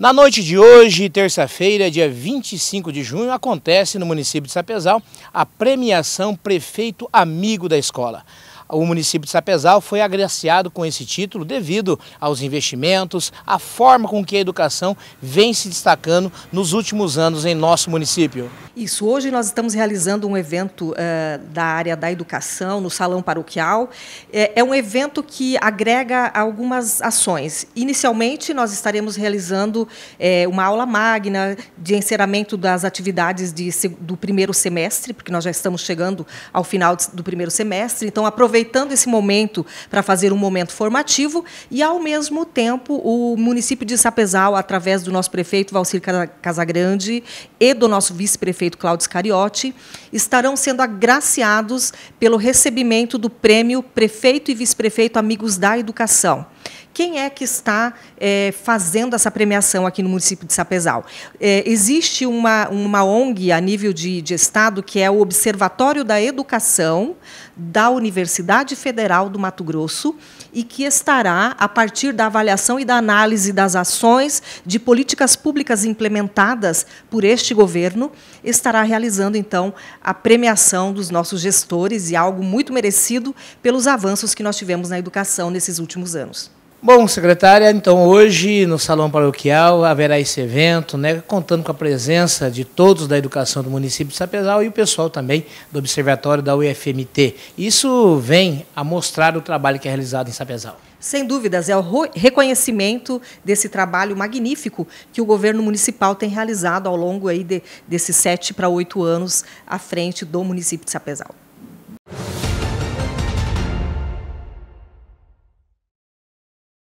Na noite de hoje, terça-feira, dia 25 de junho, acontece no município de Sapezal a premiação Prefeito Amigo da Escola. O município de Sapezal foi agraciado com esse título devido aos investimentos, à forma com que a educação vem se destacando nos últimos anos em nosso município. Isso, hoje nós estamos realizando um evento uh, da área da educação no Salão Paroquial. É, é, um evento que agrega algumas ações. Inicialmente, nós estaremos realizando é, uma aula magna de encerramento das atividades de, do primeiro semestre, porque nós já estamos chegando ao final do primeiro semestre. Então, aproveitando esse momento para fazer um momento formativo e, ao mesmo tempo, o município de Sapezal, através do nosso prefeito Valcir Casagrande e do nosso vice-prefeito prefeito Cláudio Scariotti, estarão sendo agraciados pelo recebimento do prêmio Prefeito e Vice-Prefeito Amigos da Educação. Quem é que está é, fazendo essa premiação aqui no município de Sapezal? É, existe uma, uma ONG a nível de, de Estado, que é o Observatório da Educação da Universidade Federal do Mato Grosso, e que estará, a partir da avaliação e da análise das ações de políticas públicas implementadas por este governo, estará realizando, então, a premiação dos nossos gestores e algo muito merecido pelos avanços que nós tivemos na educação nesses últimos anos. Bom, secretária, então hoje no Salão Paroquial haverá esse evento, né, contando com a presença de todos da educação do município de Sapezal e o pessoal também do Observatório da UFMT. Isso vem a mostrar o trabalho que é realizado em Sapezal. Sem dúvidas, é o reconhecimento desse trabalho magnífico que o governo municipal tem realizado ao longo aí de, desses sete para oito anos à frente do município de Sapezal.